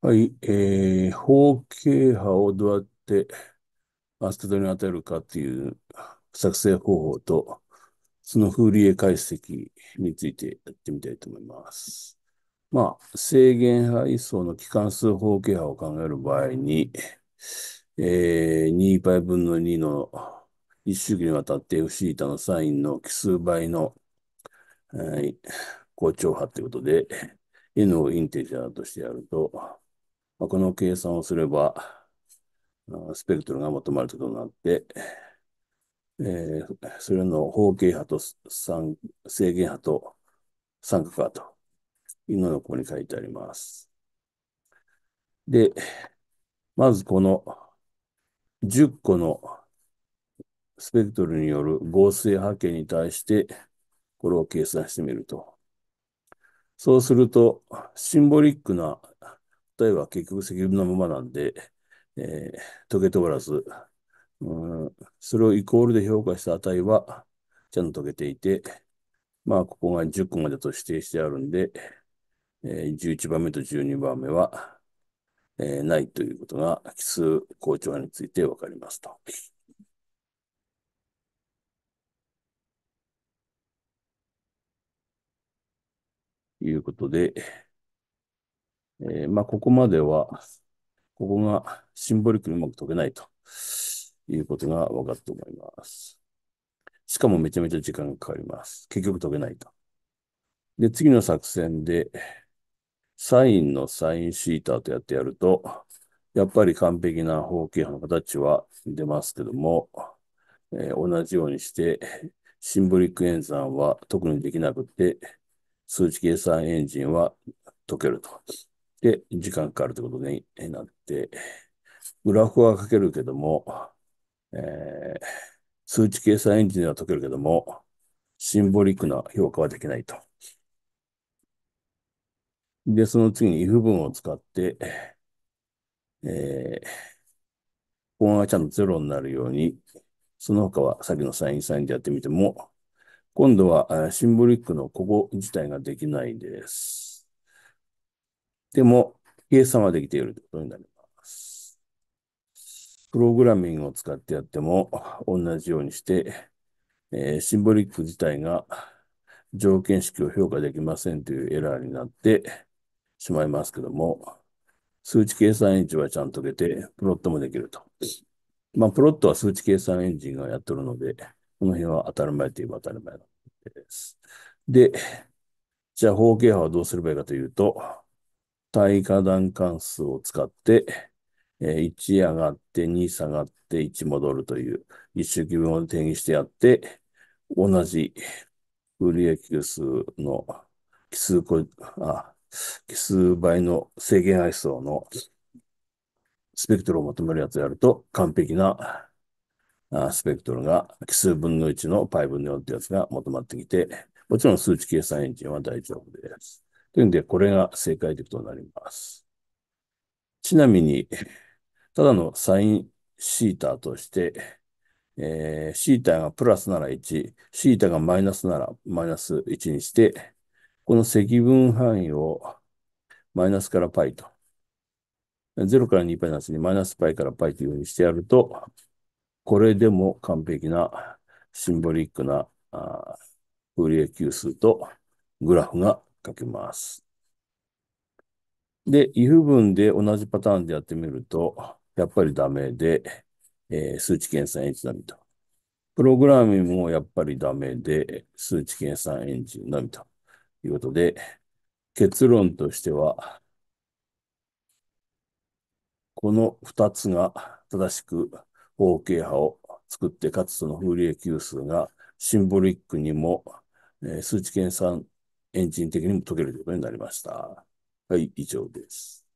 はい、えー、法経波をどうやってマステドに与えるかという作成方法と、そのフーリエ解析についてやってみたいと思います。まあ、制限波位相の基幹数法経波を考える場合に、えー、2π 分の2の1周期にわたって Fθ のサインの奇数倍の、はい、好調波ということで、n をインテジャーとしてやると、まあ、この計算をすれば、スペクトルが求まることになって、えー、それの方形波と三正弦波と三角波というのがここに書いてあります。で、まずこの10個のスペクトルによる合成波形に対して、これを計算してみると。そうすると、シンボリックな答えは結局責任のままなんで、えー、解けておらず、うん、それをイコールで評価した値は、ちゃんと解けていて、まあ、ここが10個までと指定してあるんで、えー、11番目と12番目は、えー、ないということが、奇数校長について分かりますと。いうことで、えー、まあ、ここまでは、ここがシンボリックにうまく解けないということが分かってと思います。しかもめちゃめちゃ時間がかかります。結局解けないと。で、次の作戦で、サインのサインシーターとやってやると、やっぱり完璧な方形の形は出ますけども、えー、同じようにして、シンボリック演算は特にできなくて、数値計算エンジンは解けると。で、時間かかるということになって、グラフは書けるけども、えー、数値計算エンジンでは解けるけども、シンボリックな評価はできないと。で、その次に if 文を使って、えー、ここがちゃんと0になるように、その他はさっきのサインサインでやってみても、今度はシンボリックのここ自体ができないです。でも、計算はできているということになります。プログラミングを使ってやっても同じようにして、えー、シンボリック自体が条件式を評価できませんというエラーになってしまいますけども、数値計算エンジンはちゃんと出て、プロットもできると。まあ、プロットは数値計算エンジンがやっとるので、この辺は当たり前といえば当たり前です。で、じゃあ方形波はどうすればいいかというと、対価段関数を使って、えー、1上がって2下がって1戻るという、一周期分を定義してやって、同じ売上数の奇数あ、奇数倍の制限配数のスペクトルを求めるやつをやると、完璧なあスペクトルが奇数分の1の π 分の4ってやつが求まってきて、もちろん数値計算エンジンは大丈夫です。というんで、これが正解ということになります。ちなみに、ただのサインシーターとして、えー、シータがプラスなら1、シータがマイナスならマイナス1にして、この積分範囲をマイナスから π と、0から 2π なしにマイナス π から π というふうにしてやると、これでも完璧なシンボリックなあフーリエ級数とグラフがかけます。で、if 文で同じパターンでやってみると、やっぱりダメで、えー、数値計算エンジンのみと。プログラミングもやっぱりダメで、数値計算エンジンのみということで、結論としては、この2つが正しく方形波を作って、かつその風流級数がシンボリックにも、え数値計算エンジン的にもけるということになりました。はい、以上です。